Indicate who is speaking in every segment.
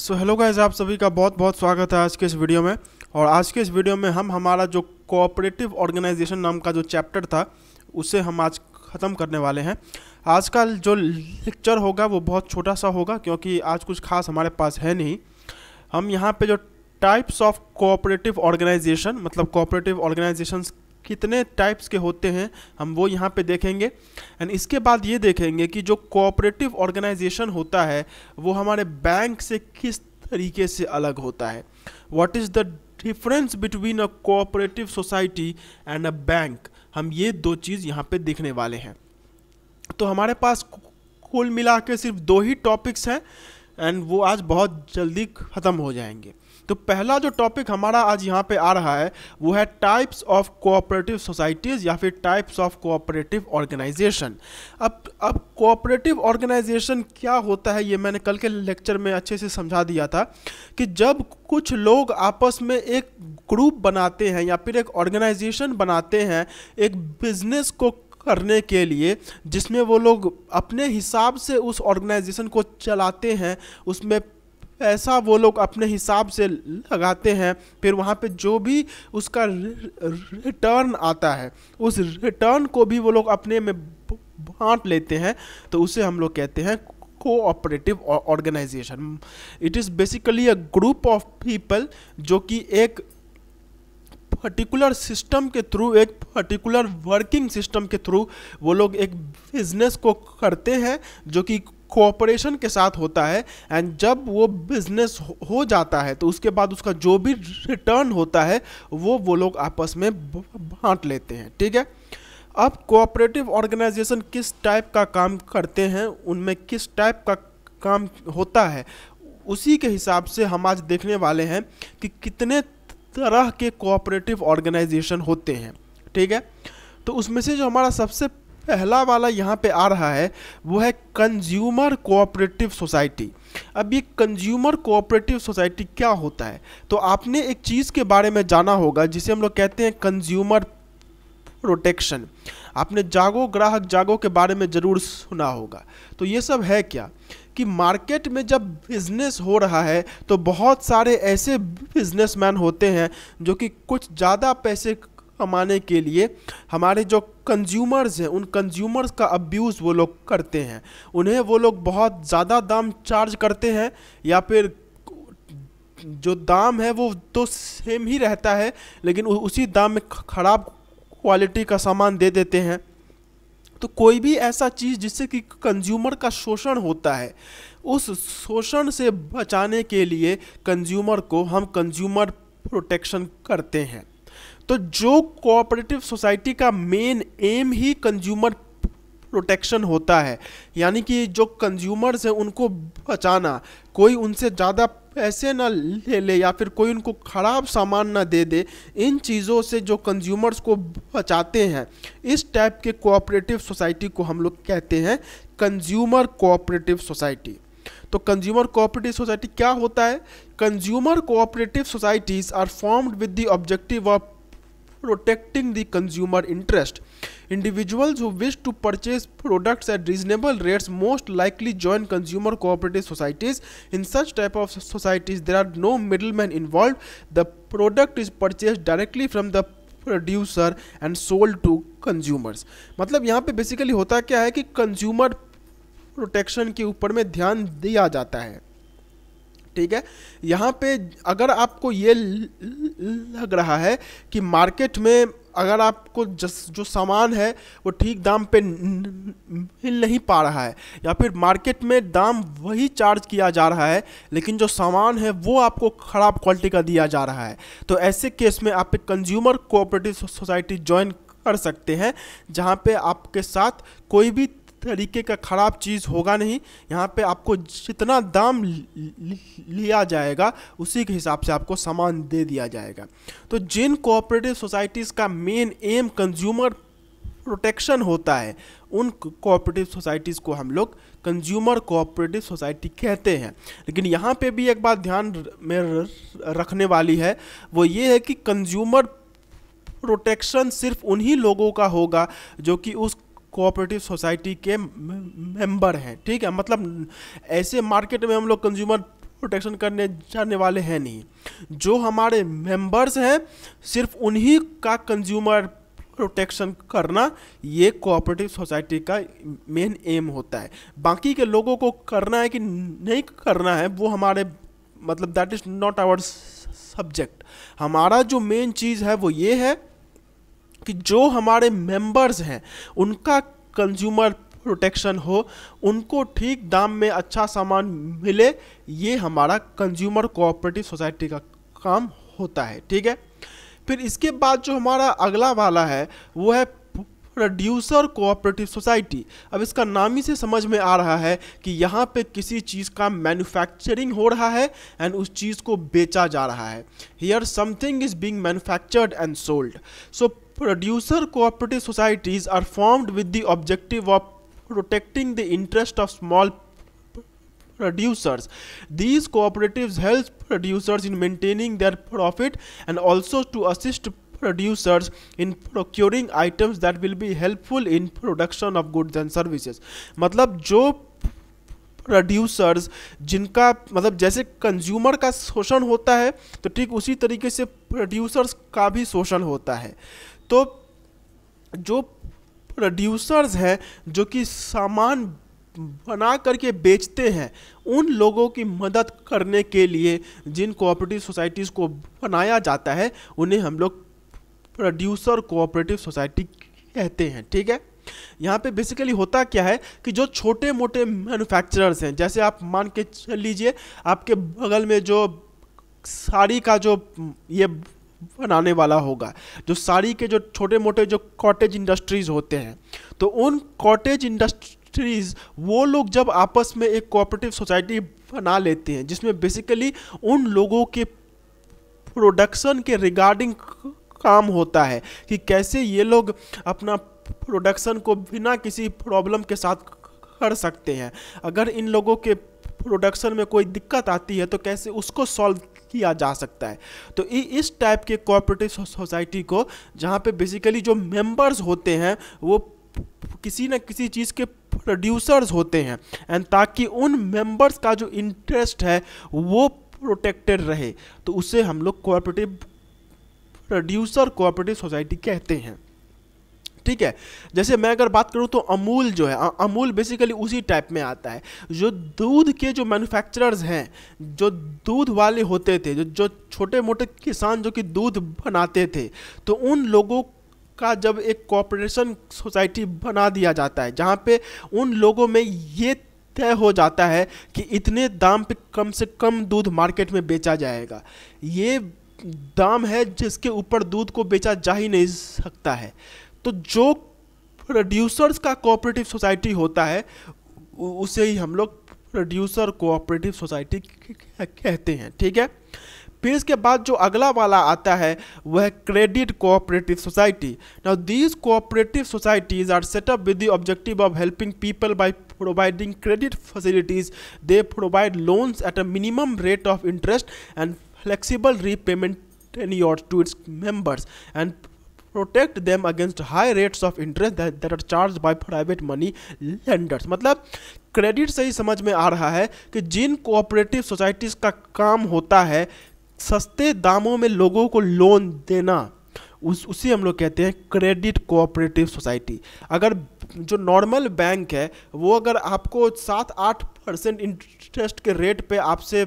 Speaker 1: So hello guys आप सभी का बहुत बहुत स्वागत है आज के इस वीडियो में और आज के इस वीडियो में हम हमारा जो कोऑपरेटिव ऑर्गेनाइजेशन नाम का जो चैप्टर था उसे हम आज ख़त्म करने वाले हैं आज का जो लेक्चर होगा वो बहुत छोटा सा होगा क्योंकि आज कुछ खास हमारे पास है नहीं हम यहाँ पे जो टाइप्स ऑफ कोऑपरेटिव ऑर्गेनाइजेशन मतलब कोऑपरेटिव ऑर्गेनाइजेशन कितने टाइप्स के होते हैं हम वो यहाँ पे देखेंगे एंड इसके बाद ये देखेंगे कि जो कोऑपरेटिव ऑर्गेनाइजेशन होता है वो हमारे बैंक से किस तरीके से अलग होता है what is the difference between a cooperative society and a bank हम ये दो चीज़ यहाँ पे देखने वाले हैं तो हमारे पास कुल मिला के सिर्फ दो ही टॉपिक्स हैं एंड वो आज बहुत जल्दी ख़त्म हो जाएंगे तो पहला जो टॉपिक हमारा आज यहाँ पे आ रहा है वो है टाइप्स ऑफ कोऑपरेटिव सोसाइटीज़ या फिर टाइप्स ऑफ कोऑपरेटिव ऑर्गेनाइजेशन अब अब कोऑपरेटिव ऑर्गेनाइजेशन क्या होता है ये मैंने कल के लेक्चर में अच्छे से समझा दिया था कि जब कुछ लोग आपस में एक ग्रुप बनाते हैं या फिर एक ऑर्गेनाइजेशन बनाते हैं एक बिजनेस को करने के लिए जिसमें वो लोग अपने हिसाब से उस ऑर्गेनाइजेशन को चलाते हैं उसमें ऐसा वो लोग अपने हिसाब से लगाते हैं फिर वहाँ पे जो भी उसका रिटर्न आता है उस रिटर्न को भी वो लोग अपने में बांट लेते हैं तो उसे हम लोग कहते हैं cooperative organization it is basically a group of people जो कि एक पर्टिकुलर सिस्टम के थ्रू एक पर्टिकुलर वर्किंग सिस्टम के थ्रू वो लोग एक बिजनेस को करते हैं जो कि कोऑपरेशन के साथ होता है एंड जब वो बिजनेस हो जाता है तो उसके बाद उसका जो भी रिटर्न होता है वो वो लोग आपस में बांट लेते हैं ठीक है अब कोऑपरेटिव ऑर्गेनाइजेशन किस टाइप का काम करते हैं उनमें किस टाइप का काम होता है उसी के हिसाब से हम आज देखने वाले हैं कि कितने तरह के कोऑपरेटिव ऑर्गेनाइजेशन होते हैं ठीक है तो उसमें से जो हमारा सबसे पहला वाला यहाँ पे आ रहा है वो है कंज्यूमर कोऑपरेटिव सोसाइटी अब ये कंज्यूमर कोऑपरेटिव सोसाइटी क्या होता है तो आपने एक चीज़ के बारे में जाना होगा जिसे हम लोग कहते हैं कंज्यूमर प्रोटेक्शन आपने जागो ग्राहक जागो के बारे में ज़रूर सुना होगा तो ये सब है क्या कि मार्केट में जब बिज़नेस हो रहा है तो बहुत सारे ऐसे बिजनेसमैन होते हैं जो कि कुछ ज़्यादा पैसे कमाने के लिए हमारे जो कंज्यूमर्स हैं उन कंज्यूमर्स का अब्यूज़ वो लोग करते हैं उन्हें वो लोग बहुत ज़्यादा दाम चार्ज करते हैं या फिर जो दाम है वो तो सेम ही रहता है लेकिन उसी दाम में ख़राब क्वालिटी का सामान दे देते हैं तो कोई भी ऐसा चीज़ जिससे कि कंज्यूमर का शोषण होता है उस शोषण से बचाने के लिए कंज्यूमर को हम कंज्यूमर प्रोटेक्शन करते हैं तो जो कोऑपरेटिव सोसाइटी का मेन एम ही कंज्यूमर प्रोटेक्शन होता है यानी कि जो कंज्यूमर्स हैं उनको बचाना कोई उनसे ज़्यादा पैसे ना ले ले या फिर कोई उनको ख़राब सामान ना दे दे इन चीज़ों से जो कंज्यूमर्स को बचाते हैं इस टाइप के कोऑपरेटिव सोसाइटी को हम लोग कहते हैं कंज्यूमर कोऑपरेटिव सोसाइटी तो कंज्यूमर कोऑपरेटिव सोसाइटी क्या होता है consumer cooperative societies are formed with the objective of protecting the consumer interest. Individuals who wish to purchase products at reasonable rates most likely join consumer cooperative societies. In such type of societies, there are no middlemen involved. The product is purchased directly from the producer and sold to consumers मतलब यहाँ पे basically होता क्या है कि consumer protection के ऊपर में ध्यान दिया जाता है ठीक है यहाँ पे अगर आपको ये लग रहा है कि मार्केट में अगर आपको जो सामान है वो ठीक दाम पे मिल नहीं पा रहा है या फिर मार्केट में दाम वही चार्ज किया जा रहा है लेकिन जो सामान है वो आपको ख़राब क्वालिटी का दिया जा रहा है तो ऐसे केस में आप एक कंज्यूमर कोऑपरेटिव सोसाइटी ज्वाइन कर सकते हैं जहाँ पे आपके साथ कोई भी तरीके का ख़राब चीज़ होगा नहीं यहाँ पे आपको जितना दाम लिया जाएगा उसी के हिसाब से आपको सामान दे दिया जाएगा तो जिन कोऑपरेटिव सोसाइटीज़ का मेन एम कंज्यूमर प्रोटेक्शन होता है उन कोऑपरेटिव सोसाइटीज़ को हम लोग कंज्यूमर कोऑपरेटिव सोसाइटी कहते हैं लेकिन यहाँ पे भी एक बात ध्यान में रखने वाली है वो ये है कि कंज्यूमर प्रोटेक्शन सिर्फ उन्हीं लोगों का होगा जो कि उस कोऑपरेटिव सोसाइटी के मेंबर हैं ठीक है मतलब ऐसे मार्केट में हम लोग कंज्यूमर प्रोटेक्शन करने जाने वाले हैं नहीं जो हमारे मेंबर्स हैं सिर्फ उन्हीं का कंज्यूमर प्रोटेक्शन करना ये कोऑपरेटिव सोसाइटी का मेन एम होता है बाकी के लोगों को करना है कि नहीं करना है वो हमारे मतलब that is not our subject हमारा जो मेन चीज़ है वो ये है कि जो हमारे मेंबर्स हैं उनका कंज्यूमर प्रोटेक्शन हो उनको ठीक दाम में अच्छा सामान मिले ये हमारा कंज्यूमर कोऑपरेटिव सोसाइटी का काम होता है ठीक है फिर इसके बाद जो हमारा अगला वाला है वो है प्रोड्यूसर कोऑपरेटिव सोसाइटी अब इसका नाम ही से समझ में आ रहा है कि यहाँ पे किसी चीज़ का मैन्युफैक्चरिंग हो रहा है एंड उस चीज़ को बेचा जा रहा है here something is being manufactured and sold so producer cooperative societies are formed with the objective of protecting the interest of small producers these cooperative help producers in maintaining their profit and also to assist producers in procuring items that will be helpful in production of goods and services मतलब जो producers जिनका मतलब जैसे consumer का शोषण होता है तो ठीक उसी तरीके से प्रोड्यूसर्स का भी शोषण होता है तो जो प्रोड्यूसर्स हैं जो कि सामान बना करके बेचते हैं उन लोगों की मदद करने के लिए जिन कोऑपरेटिव सोसाइटीज़ को बनाया जाता है उन्हें हम लोग प्रोड्यूसर कोऑपरेटिव सोसाइटी कहते हैं ठीक है यहाँ पे बेसिकली होता क्या है कि जो छोटे मोटे मैन्युफैक्चरर्स हैं जैसे आप मान के चल लीजिए आपके बगल में जो साड़ी का जो ये बनाने वाला होगा जो साड़ी के जो छोटे मोटे जो कॉटेज इंडस्ट्रीज़ होते हैं तो उन कॉटेज इंडस्ट्रीज़ वो लोग जब आपस में एक कोऑपरेटिव सोसाइटी बना लेते हैं जिसमें बेसिकली उन लोगों के प्रोडक्शन के रिगार्डिंग काम होता है कि कैसे ये लोग अपना प्रोडक्शन को बिना किसी प्रॉब्लम के साथ कर सकते हैं अगर इन लोगों के प्रोडक्शन में कोई दिक्कत आती है तो कैसे उसको सॉल्व किया जा सकता है तो इस टाइप के कोऑपरेटिव सोसाइटी को जहाँ पे बेसिकली जो मेंबर्स होते हैं वो किसी न किसी चीज़ के प्रोड्यूसर्स होते हैं एंड ताकि उन मेंबर्स का जो इंटरेस्ट है वो प्रोटेक्टेड रहे तो उसे हम लोग कोऑपरेटिव प्रोड्यूसर कोऑपरेटिव सोसाइटी कहते हैं ठीक है जैसे मैं अगर बात करूँ तो अमूल जो है अमूल बेसिकली उसी टाइप में आता है जो दूध के जो मैन्युफैक्चरर्स हैं जो दूध वाले होते थे जो जो छोटे मोटे किसान जो कि दूध बनाते थे तो उन लोगों का जब एक कॉपरेशन सोसाइटी बना दिया जाता है जहाँ पे उन लोगों में ये तय हो जाता है कि इतने दाम पे कम से कम दूध मार्केट में बेचा जाएगा ये दाम है जिसके ऊपर दूध को बेचा जा ही नहीं सकता है तो जो प्रोड्यूसर्स का कोऑपरेटिव सोसाइटी होता है उसे ही हम लोग प्रोड्यूसर कोऑपरेटिव सोसाइटी कहते हैं ठीक है फिर इसके बाद जो अगला वाला आता है वह credit cooperative society now these cooperative societies are set up with the objective of helping people by providing credit facilities they provide loans at a minimum rate of interest and flexible repayment your to its members and protect them against high rates of interest that are charge by private money lenders मतलब credit से ही समझ में आ रहा है कि जिन cooperative societies का काम होता है सस्ते दामों में लोगों को लोन देना उस उसी हम लोग कहते हैं क्रेडिट कोऑपरेटिव सोसाइटी अगर जो नॉर्मल बैंक है वो अगर आपको सात आठ परसेंट इंटरेस्ट के रेट पे आपसे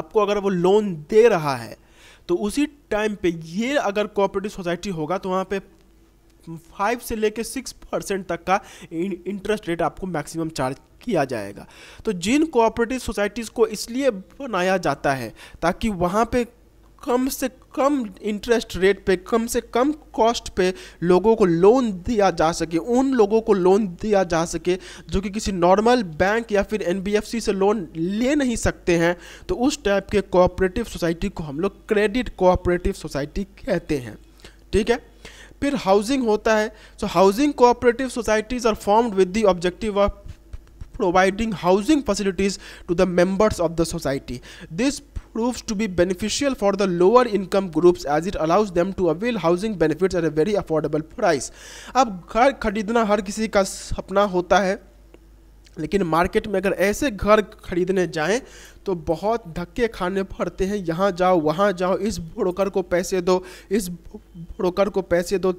Speaker 1: आपको अगर वो लोन दे रहा है तो उसी टाइम पे ये अगर कोऑपरेटिव सोसाइटी होगा तो वहाँ पे फाइव से लेके सिक्स परसेंट तक का इंटरेस्ट रेट आपको मैक्सिमम चार्ज किया जाएगा तो जिन कोऑपरेटिव सोसाइटीज़ को इसलिए बनाया जाता है ताकि वहाँ पे कम से कम इंटरेस्ट रेट पे कम से कम कॉस्ट पे लोगों को लोन दिया जा सके उन लोगों को लोन दिया जा सके जो कि किसी नॉर्मल बैंक या फिर एन से लोन ले नहीं सकते हैं तो उस टाइप के कोऑपरेटिव सोसाइटी को हम लोग क्रेडिट कोऑपरेटिव सोसाइटी कहते हैं ठीक है फिर हाउसिंग होता है so housing cooperative societies are formed with the objective of providing housing facilities to the members of the society. This proves to be beneficial for the lower income groups as it allows them to avail housing benefits at a very affordable price. अब घर खरीदना हर किसी का सपना होता है लेकिन market में अगर ऐसे घर खरीदने जाएं तो बहुत धक्के खाने पड़ते हैं यहाँ जाओ वहाँ जाओ इस ब्रोकर को पैसे दो इस ब्रोकर को पैसे दो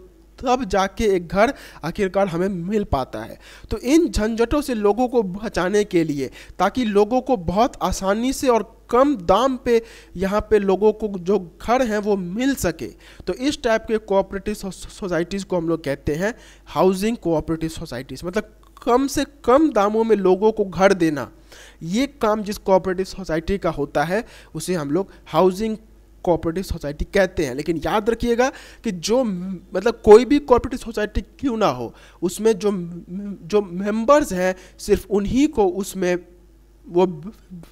Speaker 1: तब जाके एक घर आखिरकार हमें मिल पाता है तो इन झंझटों से लोगों को बचाने के लिए ताकि लोगों को बहुत आसानी से और कम दाम पे यहाँ पे लोगों को जो घर हैं वो मिल सके तो इस टाइप के कोऑपरेटिव सोसाइटीज़ को हम लोग कहते हैं हाउसिंग कोऑपरेटिव सोसाइटीज़ मतलब कम से कम दामों में लोगों को घर देना ये काम जिस कोऑपरेटिव सोसाइटी का होता है उसे हम लोग हाउसिंग कोऑपरेटिव सोसाइटी कहते हैं लेकिन याद रखिएगा कि जो मतलब कोई भी कोऑपरेटिव सोसाइटी क्यों ना हो उसमें जो जो मेंबर्स हैं सिर्फ उन्हीं को उसमें वो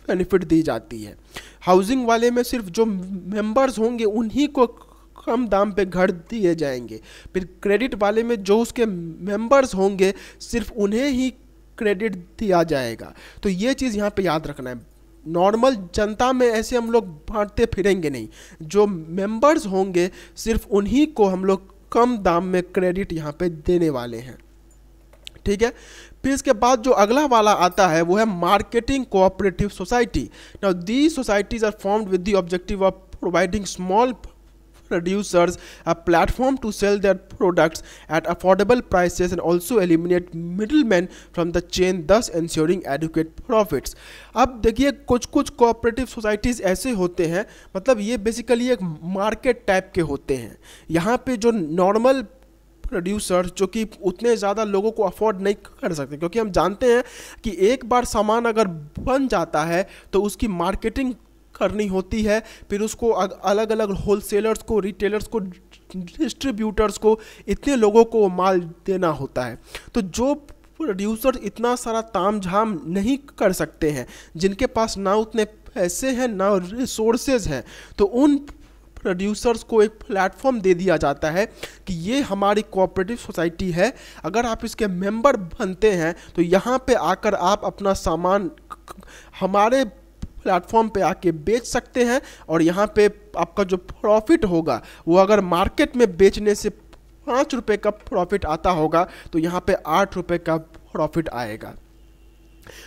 Speaker 1: बेनिफिट दी जाती है हाउसिंग वाले में सिर्फ जो मेंबर्स होंगे उन्हीं को कम दाम पे घर दिए जाएंगे फिर क्रेडिट वाले में जो उसके मेंबर्स होंगे सिर्फ उन्हें ही क्रेडिट दिया जाएगा तो ये चीज़ यहाँ पे याद रखना है नॉर्मल जनता में ऐसे हम लोग बांटते फिरेंगे नहीं जो मेंबर्स होंगे सिर्फ उन्हीं को हम लोग कम दाम में क्रेडिट यहाँ पे देने वाले हैं ठीक है फिर इसके बाद जो अगला वाला आता है वो है marketing cooperative society now the societies are formed with the objective of providing small a platform to sell their products at affordable affordable and also eliminate middle man from the chain thus ensuring adequate profits अब देखिए कुछ कुछ cooperative societies ऐसे होते हैं मतलब ये basically एक मार्केट टाइप के होते हैं यहाँ पे जो नॉर्मल प्रोड्यूसर जो कि उतने ज़्यादा लोगों को अफोर्ड नहीं कर सकते क्योंकि हम जानते हैं कि एक बार सामान अगर बन जाता है तो उसकी मार्केटिंग करनी होती है फिर उसको अलग अलग होलसेलर्स को रिटेलर्स को डिस्ट्रीब्यूटर्स को इतने लोगों को माल देना होता है तो जो प्रोड्यूसर इतना सारा ताम झाम नहीं कर सकते हैं जिनके पास ना उतने पैसे हैं ना रिसोर्सेज हैं तो उन प्रोड्यूसर्स को एक प्लेटफॉर्म दे दिया जाता है कि ये हमारी कोऑपरेटिव सोसाइटी है अगर आप इसके मेंबर बनते हैं तो यहाँ पे आकर आप अपना सामान हमारे प्लेटफॉर्म पे आके बेच सकते हैं और यहाँ पे आपका जो प्रॉफिट होगा वो अगर मार्केट में बेचने से पाँच रुपये का प्रॉफिट आता होगा तो यहाँ पे आठ रुपये का प्रॉफिट आएगा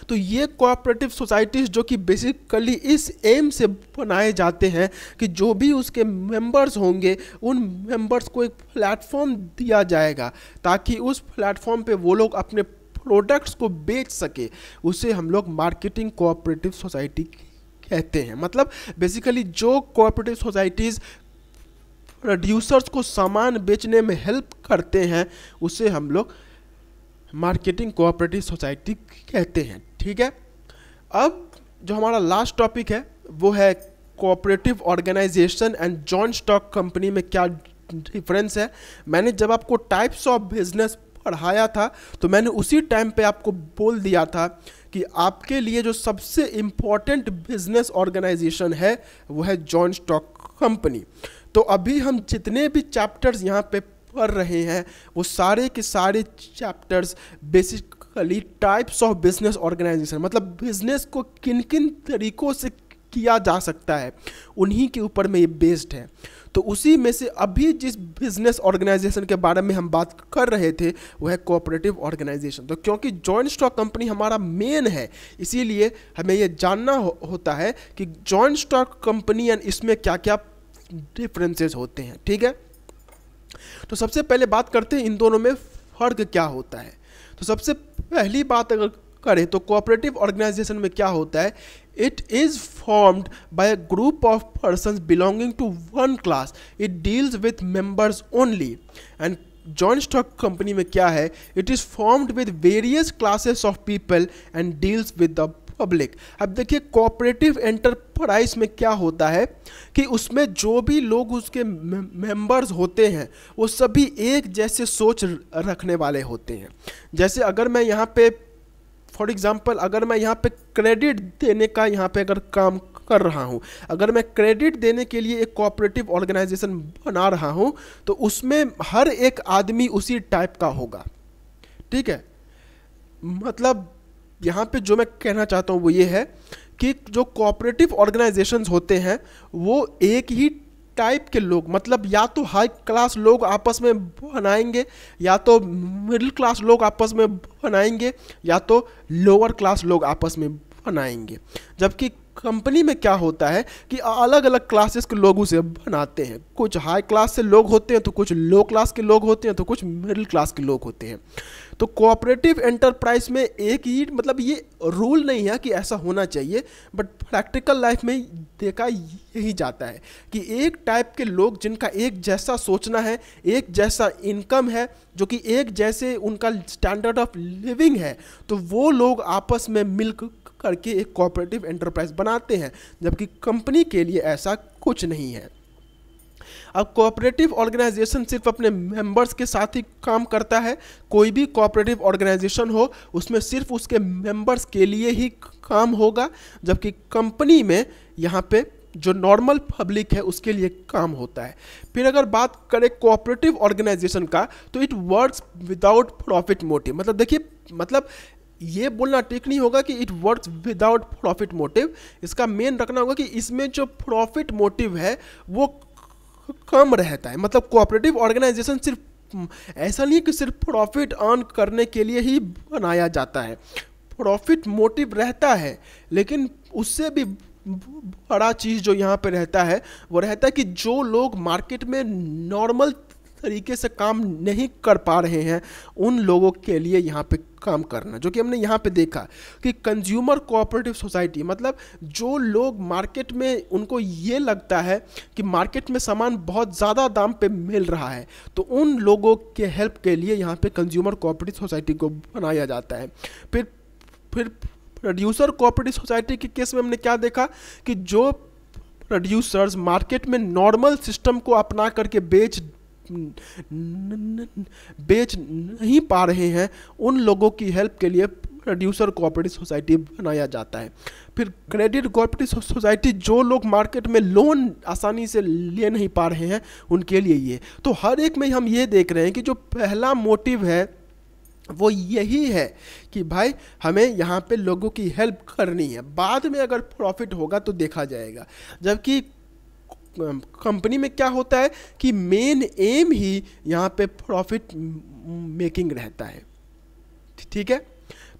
Speaker 1: तो ये कोऑपरेटिव सोसाइटीज़ जो कि बेसिकली इस एम से बनाए जाते हैं कि जो भी उसके मेंबर्स होंगे उन मेंबर्स को एक प्लेटफॉर्म दिया जाएगा ताकि उस प्लेटफॉर्म पे वो लोग अपने प्रोडक्ट्स को बेच सके उसे हम लोग मार्केटिंग कोऑपरेटिव सोसाइटी कहते हैं मतलब बेसिकली जो कोऑपरेटिव सोसाइटीज़ प्रोड्यूसर्स को सामान बेचने में हेल्प करते हैं उसे हम लोग मार्केटिंग कोऑपरेटिव सोसाइटी कहते हैं ठीक है अब जो हमारा लास्ट टॉपिक है वो है cooperative organisation and joint stock company में क्या डिफरेंस है मैंने जब आपको टाइप्स ऑफ बिजनेस पढ़ाया था तो मैंने उसी टाइम पे आपको बोल दिया था कि आपके लिए जो सबसे इम्पॉर्टेंट बिजनेस ऑर्गेनाइजेशन है वो है जॉइंट स्टॉक कंपनी तो अभी हम जितने भी चैप्टर्स यहाँ पे पढ़ रहे हैं वो सारे के सारे chapters basically types of business organisation मतलब बिजनेस को किन किन तरीक़ों से किया जा सकता है उन्हीं के ऊपर में ये बेस्ड है तो उसी में से अभी जिस बिजनेस ऑर्गेनाइजेशन के बारे में हम बात कर रहे थे वह है कोऑपरेटिव ऑर्गेनाइजेशन तो क्योंकि जॉइंट स्टॉक कंपनी हमारा मेन है इसीलिए हमें ये जानना हो, होता है कि जॉइंट स्टॉक कंपनी एंड इसमें क्या क्या डिफरेंसेस होते हैं ठीक है तो सबसे पहले बात करते हैं इन दोनों में फ़र्क क्या होता है तो सबसे पहली बात अगर करें तो कोऑपरेटिव ऑर्गेनाइजेशन में क्या होता है it is formed by a group of person belonging to one class it deals with members only and joint stock company में क्या है it is formed with various classes of people and deals with the public अब देखिए cooperative enterprise में क्या होता है कि उसमें जो भी लोग उसके मेंबर्स होते हैं वो सभी एक जैसे सोच रखने वाले होते हैं जैसे अगर मैं यहाँ पे फॉर एग्ज़ाम्पल अगर मैं यहाँ पे क्रेडिट देने का यहाँ पे अगर काम कर रहा हूँ अगर मैं क्रेडिट देने के लिए एक कोऑपरेटिव ऑर्गेनाइजेशन बना रहा हूँ तो उसमें हर एक आदमी उसी टाइप का होगा ठीक है मतलब यहाँ पे जो मैं कहना चाहता हूँ वो ये है कि जो कोऑपरेटिव ऑर्गेनाइजेशंस होते हैं वो एक ही टाइप के लोग मतलब या तो हाई क्लास लोग आपस में बनाएंगे या तो मिडिल क्लास लोग आपस में बनाएंगे या तो लोअर क्लास लोग आपस में बनाएंगे जबकि कंपनी में क्या होता है कि अलग अलग क्लासेस के लोग उसे बनाते हैं कुछ हाई क्लास से लोग होते हैं तो कुछ लो क्लास के लोग होते हैं तो कुछ मिडिल क्लास के लोग होते हैं तो कोऑपरेटिव एंटरप्राइज में एक ही मतलब ये रूल नहीं है कि ऐसा होना चाहिए बट प्रैक्टिकल लाइफ में देखा यही जाता है कि एक टाइप के लोग जिनका एक जैसा सोचना है एक जैसा इनकम है जो कि एक जैसे उनका स्टैंडर्ड ऑफ लिविंग है तो वो लोग आपस में मिल करके एक कोऑपरेटिव एंटरप्राइज बनाते हैं जबकि कंपनी के लिए ऐसा कुछ नहीं है अब कोऑपरेटिव ऑर्गेनाइजेशन सिर्फ अपने मेंबर्स के साथ ही काम करता है कोई भी कोऑपरेटिव ऑर्गेनाइजेशन हो उसमें सिर्फ उसके मेंबर्स के लिए ही काम होगा जबकि कंपनी में यहाँ पे जो नॉर्मल पब्लिक है उसके लिए काम होता है फिर अगर बात करें कोऑपरेटिव ऑर्गेनाइजेशन का तो it works without profit motive मतलब देखिए मतलब ये बोलना ठीक नहीं होगा कि it works without profit motive इसका मेन रखना होगा कि इसमें जो प्रॉफिट मोटिव है वो कम रहता है मतलब कोऑपरेटिव ऑर्गेनाइजेशन सिर्फ हम्म, ऐसा नहीं कि सिर्फ प्रॉफिट अर्न करने के लिए ही बनाया जाता है प्रॉफिट मोटिव रहता है लेकिन उससे भी बड़ा चीज़ जो यहाँ पे रहता है वो रहता है कि जो लोग मार्केट में नॉर्मल तरीके से काम नहीं कर पा रहे हैं उन लोगों के लिए यहाँ पे काम करना जो कि हमने यहाँ पे देखा कि कंज्यूमर कोऑपरेटिव सोसाइटी मतलब जो लोग मार्केट में उनको ये लगता है कि मार्केट में सामान बहुत ज़्यादा दाम पे मिल रहा है तो उन लोगों के हेल्प के लिए यहाँ पे कंज्यूमर कोऑपरेटिव सोसाइटी को बनाया जाता है फिर फिर प्रोड्यूसर कोऑपरेटिव सोसाइटी के केस में हमने क्या देखा कि जो प्रोड्यूसर्स मार्केट में नॉर्मल सिस्टम को अपना करके बेच बेच नहीं पा रहे हैं उन लोगों की हेल्प के लिए प्रोड्यूसर कोऑपरेटिव सोसाइटी बनाया जाता है फिर क्रेडिट कोऑपरेटिव सोसाइटी जो लोग मार्केट में लोन आसानी से ले नहीं पा रहे हैं उनके लिए ये तो हर एक में हम ये देख रहे हैं कि जो पहला मोटिव है वो यही है कि भाई हमें यहाँ पे लोगों की हेल्प करनी है बाद में अगर प्रॉफिट होगा तो देखा जाएगा जबकि कंपनी में क्या होता है कि मेन एम ही यहाँ पे प्रॉफिट मेकिंग रहता है ठीक है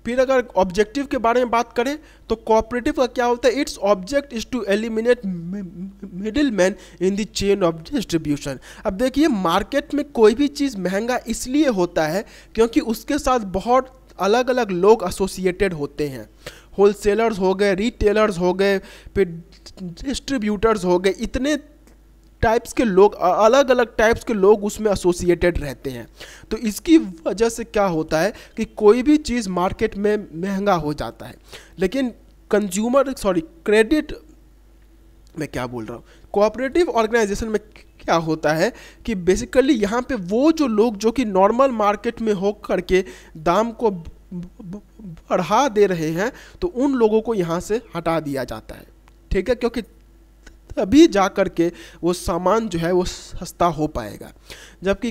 Speaker 1: फिर अगर ऑब्जेक्टिव के बारे में बात करें तो कॉपरेटिव का क्या होता है its object is to eliminate middle man in the chain of distribution अब देखिए मार्केट में कोई भी चीज़ महंगा इसलिए होता है क्योंकि उसके साथ बहुत अलग अलग लोग एसोसिएटेड होते हैं होलसेलर्स हो गए रिटेलर्स हो गए फिर डिस्ट्रीब्यूटर्स हो गए इतने टाइप्स के लोग अलग अलग टाइप्स के लोग उसमें एसोसिएटेड रहते हैं तो इसकी वजह से क्या होता है कि कोई भी चीज़ मार्केट में महंगा हो जाता है लेकिन कंज्यूमर सॉरी क्रेडिट मैं क्या बोल रहा हूँ कोऑपरेटिव ऑर्गेनाइजेशन में क्या होता है कि बेसिकली यहाँ पे वो जो लोग जो कि नॉर्मल मार्केट में हो करके दाम को बढ़ा दे रहे हैं तो उन लोगों को यहाँ से हटा दिया जाता है ठीक है क्योंकि तभी जा कर के वो सामान जो है वो सस्ता हो पाएगा जबकि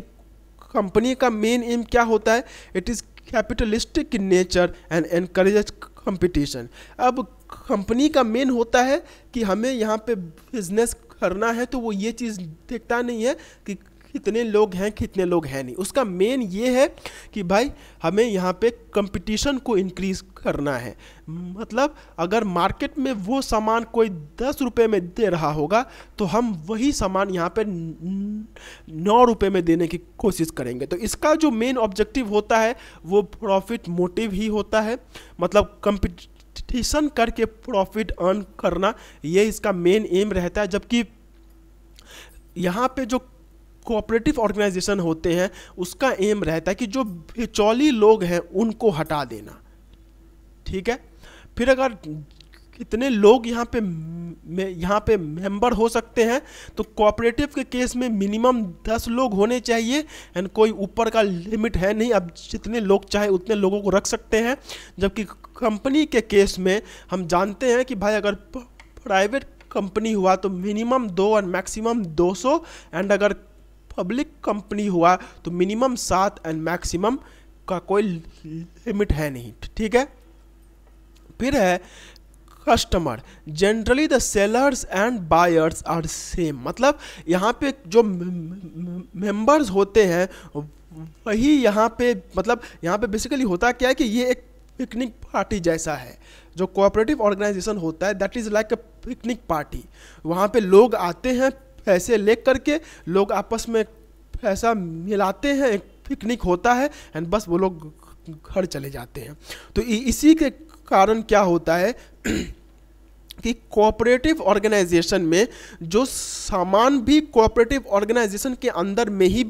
Speaker 1: कंपनी का मेन एम क्या होता है it is capitalistic in nature and encourage competition अब कंपनी का मेन होता है कि हमें यहाँ पे बिजनेस करना है तो वो ये चीज़ देखता नहीं है कि इतने लोग हैं कि इतने लोग हैं नहीं उसका मेन ये है कि भाई हमें यहाँ पे कंपटीशन को इंक्रीज करना है मतलब अगर मार्केट में वो सामान कोई दस रुपये में दे रहा होगा तो हम वही सामान यहाँ पे नौ रुपये में देने की कोशिश करेंगे तो इसका जो मेन ऑब्जेक्टिव होता है वो प्रॉफिट मोटिव ही होता है मतलब कंपटीशन करके प्रॉफिट अर्न करना ये इसका मेन एम रहता है जबकि यहाँ पे जो कोऑपरेटिव ऑर्गेनाइजेशन होते हैं उसका एम रहता है कि जो बिचौली लोग हैं उनको हटा देना ठीक है फिर अगर इतने लोग यहाँ पे यहाँ पे मेंबर हो सकते हैं तो कोऑपरेटिव के केस में मिनिमम दस लोग होने चाहिए एंड कोई ऊपर का लिमिट है नहीं अब जितने लोग चाहे उतने लोगों को रख सकते हैं जबकि कंपनी के केस में हम जानते हैं कि भाई अगर प्राइवेट कंपनी हुआ तो मिनिमम दो और मैक्सिमम 200 एंड अगर पब्लिक कंपनी हुआ तो मिनिमम सात एंड मैक्सिमम का कोई लिमिट है नहीं ठीक है फिर है customer generally the sellers and buyers are same मतलब यहाँ पे जो मेंबर्स होते हैं वही यहाँ पे मतलब यहाँ पे बेसिकली होता क्या है कि ये एक पिकनिक पार्टी जैसा है जो कोऑपरेटिव ऑर्गेनाइजेशन होता है that is like a picnic party वहाँ पे लोग आते हैं पैसे ले करके लोग आपस में पैसा मिलाते हैं एक पिकनिक होता है एंड बस वो लोग घर चले जाते हैं तो इसी के कारण क्या होता है कि कोऑपरेटिव ऑर्गेनाइजेशन में जो सामान भी कोऑपरेटिव ऑर्गेनाइजेशन के अंदर में ही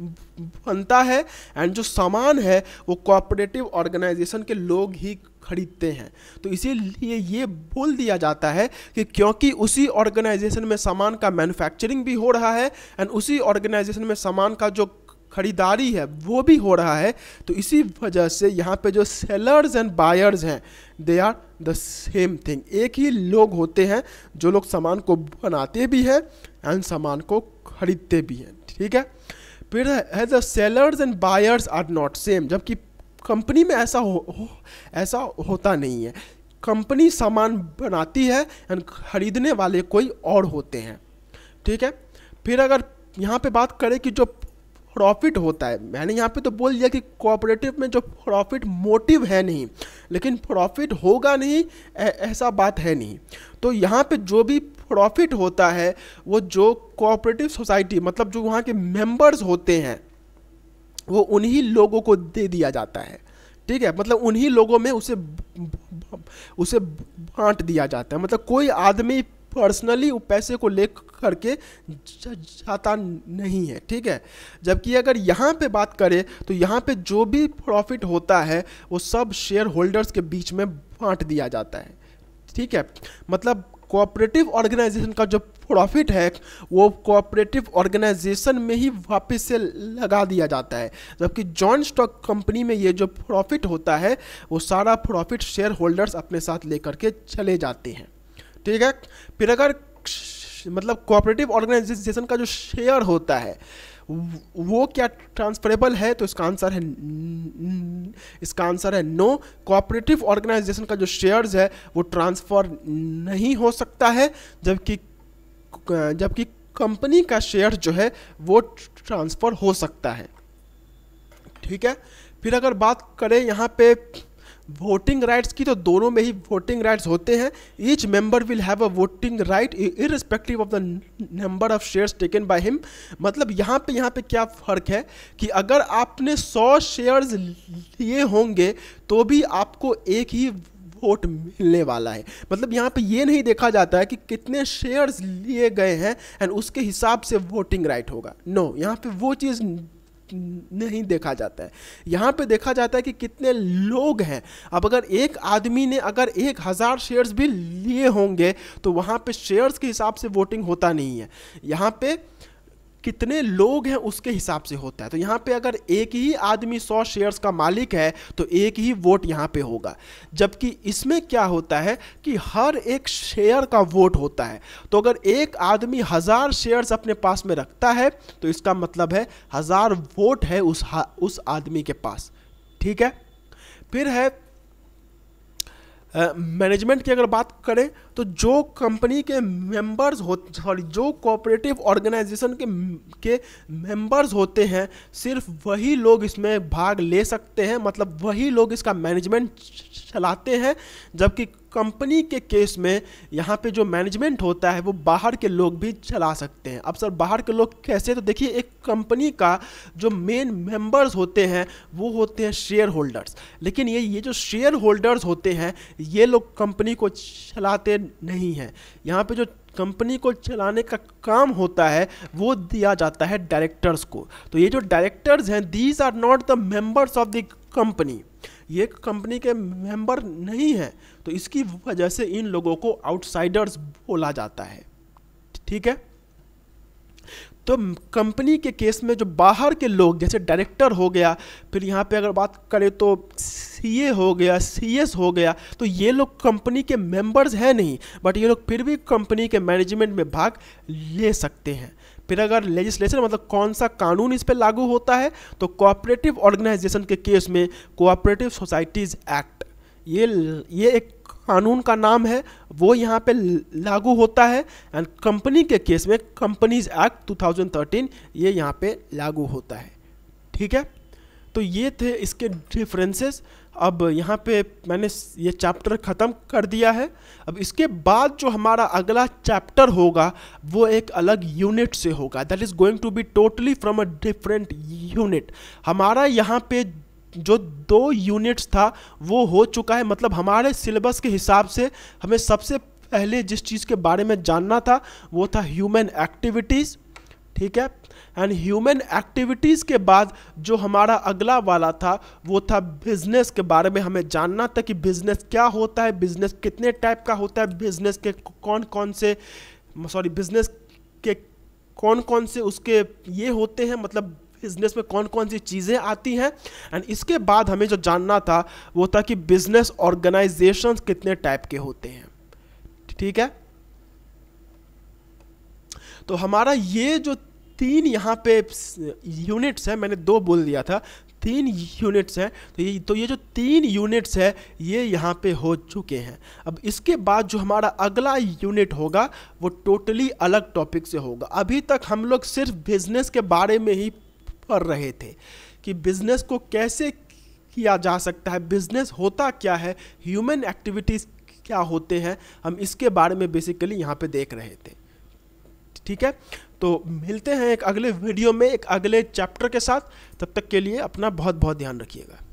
Speaker 1: बनता है एंड जो सामान है वो कोऑपरेटिव ऑर्गेनाइजेशन के लोग ही खरीदते हैं तो इसीलिए ये बोल दिया जाता है कि क्योंकि उसी ऑर्गेनाइजेशन में सामान का मैन्युफैक्चरिंग भी हो रहा है एंड उसी ऑर्गेनाइजेशन में सामान का जो खरीदारी है वो भी हो रहा है तो इसी वजह से यहाँ पे जो सेलर्स एंड बायर्स हैं they are the same thing एक ही लोग होते हैं जो लोग सामान को बनाते भी हैं एंड सामान को खरीदते भी हैं ठीक है फिर है the sellers and buyers are not same जबकि कंपनी में ऐसा हो, हो ऐसा होता नहीं है कंपनी सामान बनाती है एंड खरीदने वाले कोई और होते हैं ठीक है फिर अगर यहाँ पे बात करें कि जो प्रॉफिट होता है मैंने यहाँ पे तो बोल दिया कि कोऑपरेटिव में जो प्रॉफिट मोटिव है नहीं लेकिन प्रॉफिट होगा नहीं ऐसा बात है नहीं तो यहाँ पे जो भी प्रॉफिट होता है वो जो कोऑपरेटिव सोसाइटी मतलब जो वहाँ के मेंबर्स होते हैं वो उन्हीं लोगों को दे दिया जाता है ठीक है मतलब उन्हीं लोगों में उसे उसे बांट दिया जाता है मतलब कोई आदमी पर्सनली पैसे को ले करके जाता नहीं है ठीक है जबकि अगर यहाँ पे बात करें तो यहाँ पे जो भी प्रॉफिट होता है वो सब शेयर होल्डर्स के बीच में बांट दिया जाता है ठीक है मतलब कोऑपरेटिव ऑर्गेनाइजेशन का जो प्रॉफिट है वो कोऑपरेटिव ऑर्गेनाइजेशन में ही वापस से लगा दिया जाता है जबकि जॉइंट स्टॉक कंपनी में ये जो प्रॉफिट होता है वो सारा प्रॉफिट शेयर होल्डर्स अपने साथ लेकर के चले जाते हैं ठीक है फिर अगर मतलब कोऑपरेटिव ऑर्गेनाइजेशन का जो शेयर होता है वो क्या ट्रांसफरेबल है तो इसका आंसर है इसका आंसर है नो कोऑपरेटिव ऑर्गेनाइजेशन का जो शेयर्स है वो ट्रांसफ़र नहीं हो सकता है जबकि जबकि कंपनी का शेयर जो है वो ट्रांसफ़र हो सकता है ठीक है फिर अगर बात करें यहाँ पे वोटिंग राइट्स की तो दोनों में ही वोटिंग राइट्स होते हैं each member will have a voting right irrespective of the number of shares taken by him मतलब यहाँ पे यहाँ पे क्या फ़र्क है कि अगर आपने 100 शेयर्स लिए होंगे तो भी आपको एक ही वोट मिलने वाला है मतलब यहाँ पे ये नहीं देखा जाता है कि कितने शेयर्स लिए गए हैं एंड उसके हिसाब से वोटिंग राइट होगा नो no, यहाँ पे वो चीज़ नहीं देखा जाता है यहाँ पे देखा जाता है कि कितने लोग हैं अब अगर एक आदमी ने अगर एक हज़ार शेयर्स भी लिए होंगे तो वहाँ पे शेयर्स के हिसाब से वोटिंग होता नहीं है यहाँ पे कितने लोग हैं उसके हिसाब से होता है तो यहाँ पे अगर एक ही आदमी सौ शेयर्स का मालिक है तो एक ही वोट यहाँ पे होगा जबकि इसमें क्या होता है कि हर एक शेयर का वोट होता है तो अगर एक आदमी हज़ार शेयर्स अपने पास में रखता है तो इसका मतलब है हज़ार वोट है उस उस आदमी के पास ठीक है फिर है मैनेजमेंट की अगर बात करें तो जो कंपनी के मेंबर्स हो सॉरी जो कोऑपरेटिव ऑर्गेनाइजेशन के के मेंबर्स होते हैं सिर्फ वही लोग इसमें भाग ले सकते हैं मतलब वही लोग इसका मैनेजमेंट चलाते हैं जबकि कंपनी के केस में यहाँ पे जो मैनेजमेंट होता है वो बाहर के लोग भी चला सकते हैं अब सर बाहर के लोग कैसे तो देखिए एक कंपनी का जो मेन मेंबर्स होते हैं वो होते हैं शेयर होल्डर्स लेकिन ये ये जो शेयर होल्डर्स होते हैं ये लोग कंपनी को चलाते नहीं हैं यहाँ पे जो कंपनी को चलाने का काम होता है वो दिया जाता है डायरेक्टर्स को तो ये जो डायरेक्टर्स हैं these are not the members of the company ये कंपनी के मेंबर नहीं है तो इसकी वजह से इन लोगों को आउटसाइडर्स बोला जाता है ठीक है तो कंपनी के केस में जो बाहर के लोग जैसे डायरेक्टर हो गया फिर यहाँ पे अगर बात करें तो सीए हो गया सीएस हो गया तो ये लोग कंपनी के मेंबर्स हैं नहीं बट ये लोग फिर भी कंपनी के मैनेजमेंट में भाग ले सकते हैं फिर अगर लेजिस्लेशन मतलब कौन सा कानून इस पर लागू होता है तो कोऑपरेटिव ऑर्गेनाइजेशन के केस में कोऑपरेटिव सोसाइटीज़ एक्ट ये ये एक कानून का नाम है वो यहाँ पे लागू होता है एंड कंपनी के केस में कंपनीज एक्ट 2013 ये यहाँ पे लागू होता है ठीक है तो ये थे इसके डिफरेंसेस अब यहाँ पे मैंने ये चैप्टर ख़त्म कर दिया है अब इसके बाद जो हमारा अगला चैप्टर होगा वो एक अलग यूनिट से होगा that is going to be totally from a different unit हमारा यहाँ पे जो दो यूनिट्स था वो हो चुका है मतलब हमारे सिलेबस के हिसाब से हमें सबसे पहले जिस चीज़ के बारे में जानना था वो था ह्यूमन एक्टिविटीज़ ठीक है एंड ह्यूमन एक्टिविटीज़ के बाद जो हमारा अगला वाला था वो था बिजनेस के बारे में हमें जानना था कि बिजनेस क्या होता है बिजनेस कितने टाइप का होता है बिजनेस के कौन कौन से सॉरी बिजनेस के कौन कौन से उसके ये होते हैं मतलब बिजनेस में कौन कौन सी चीज़ें आती हैं एंड इसके बाद हमें जो जानना था वो था कि बिजनेस ऑर्गेनाइजेशंस कितने टाइप के होते हैं ठीक है तो हमारा ये जो तीन यहाँ पे यूनिट्स हैं मैंने दो बोल दिया था तीन यूनिट्स हैं तो ये तो ये जो तीन यूनिट्स है ये यहाँ पे हो चुके हैं अब इसके बाद जो हमारा अगला यूनिट होगा वो टोटली अलग टॉपिक से होगा अभी तक हम लोग सिर्फ बिजनेस के बारे में ही पढ़ रहे थे कि बिजनेस को कैसे किया जा सकता है बिजनेस होता क्या है ह्यूमन एक्टिविटीज़ क्या होते हैं हम इसके बारे में बेसिकली यहाँ पे देख रहे थे ठीक है तो मिलते हैं एक अगले वीडियो में एक अगले चैप्टर के साथ तब तक के लिए अपना बहुत बहुत ध्यान रखिएगा